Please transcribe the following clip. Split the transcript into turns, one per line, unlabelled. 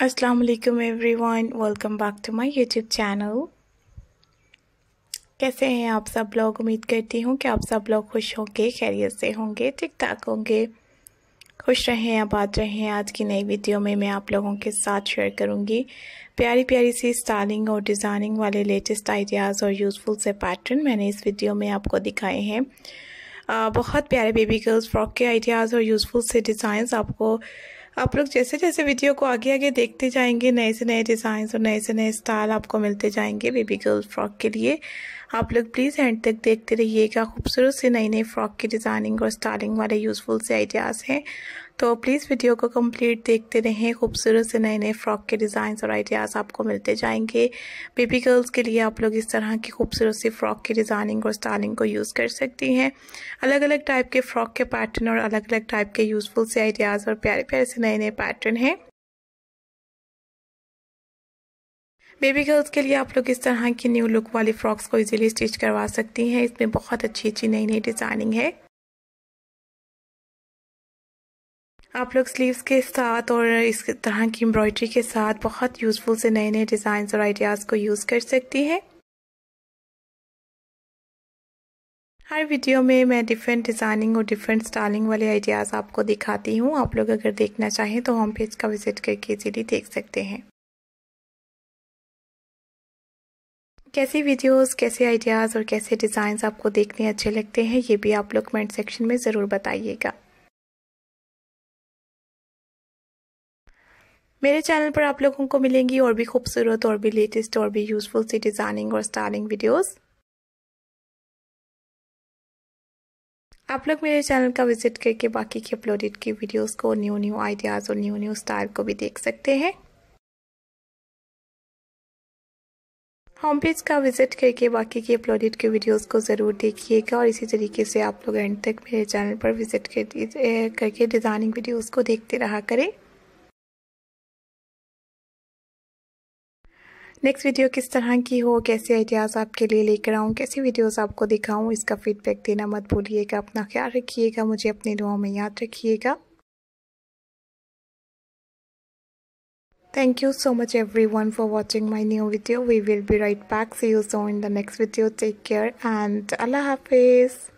Aslam everyone welcome back to my YouTube channel कैसे हैं आप सब लोग उम्मीद करती हूँ कि आप सब लोग खुश होंगे खैरियत से होंगे ठीक ठाक होंगे खुश रहें आबाद रहें आज की नई वीडियो में मैं आप लोगों के साथ शेयर करूँगी प्यारी प्यारी सी स्टाइलिंग और डिज़ाइनिंग वाले लेटेस्ट आइडियाज़ और यूज़फुल से पैटर्न मैंने इस वीडियो में आपको दिखाए हैं बहुत प्यारे बेबी गर्ल्स फ्रॉक के आइडियाज़ और यूज़फुल से डिज़ाइंस आपको आप लोग जैसे जैसे वीडियो को आगे आगे देखते जाएंगे नए से नए डिज़ाइंस और नए से नए स्टाइल आपको मिलते जाएंगे बेबी गर्ल फ्रॉक के लिए आप लोग प्लीज़ एंड तक देखते रहिएगा खूबसूरत से नई नई फ्रॉक की डिज़ाइनिंग और स्टाइलिंग वाले यूज़फुल से आइडियाज़ हैं तो प्लीज़ वीडियो को कंप्लीट देखते रहें खूबसूरत से नए नए फ्रॉक के डिज़ाइंस और आइडियाज़ आपको मिलते जाएंगे बेबी गर्ल्स के लिए आप लोग इस तरह की खूबसूरत सी फ्रॉक की डिज़ाइनिंग और स्टाइलिंग को यूज़ कर सकती हैं अलग अलग टाइप के फ्रॉक के पैटर्न और अलग अलग टाइप के यूज़फुल से आइडियाज़ और प्यारे प्यारे से नए नए पैटर्न हैं बेबी गर्ल्स के लिए आप लोग इस तरह की न्यू लुक वाली फ्रॉक्स को इजीली स्टिच करवा सकती हैं इसमें बहुत अच्छी अच्छी नई नई डिज़ाइनिंग है आप लोग स्लीव्स के साथ और इस तरह की एम्ब्रॉयडरी के साथ बहुत यूज़फुल से नए नए डिजाइन और आइडियाज़ को यूज़ कर सकती हैं हर वीडियो में मैं डिफरेंट डिज़ाइनिंग और डिफरेंट स्टाइलिंग वाले आइडियाज़ आपको दिखाती हूँ आप लोग अगर देखना चाहें तो होम पेज का विज़िट करके इजीली देख सकते हैं कैसी वीडियोस, कैसे आइडियाज़ और कैसे डिजाइन आपको देखने अच्छे लगते हैं ये भी आप लोग कमेंट सेक्शन में ज़रूर बताइएगा मेरे चैनल पर आप लोगों को मिलेंगी और भी खूबसूरत और भी लेटेस्ट और भी यूजफुल सी डिज़ाइनिंग और स्टाइलिंग वीडियोस आप लोग मेरे चैनल का विजिट करके बाकी के अपलोडेड की वीडियोस को न्यू न्यू आइडियाज़ और न्यू न्यू स्टाइल को भी देख सकते हैं होम पेज का विजिट करके बाकी के अपलोडेड के वीडियोस को ज़रूर देखिएगा और इसी तरीके से आप लोग एंड तक मेरे चैनल पर विजिट करके डिज़ाइनिंग वीडियोस को देखते रहा करें नेक्स्ट वीडियो किस तरह की हो कैसे आइडियाज़ आपके लिए लेकर आऊँ कैसी वीडियोज़ आपको दिखाऊँ इसका फीडबैक देना मत भूलिएगा अपना ख्याल रखिएगा मुझे अपनी दुआओं में याद रखिएगा thank you so much everyone for watching my new video we will be right back see you so in the next video take care and अल्लाह हाफिज़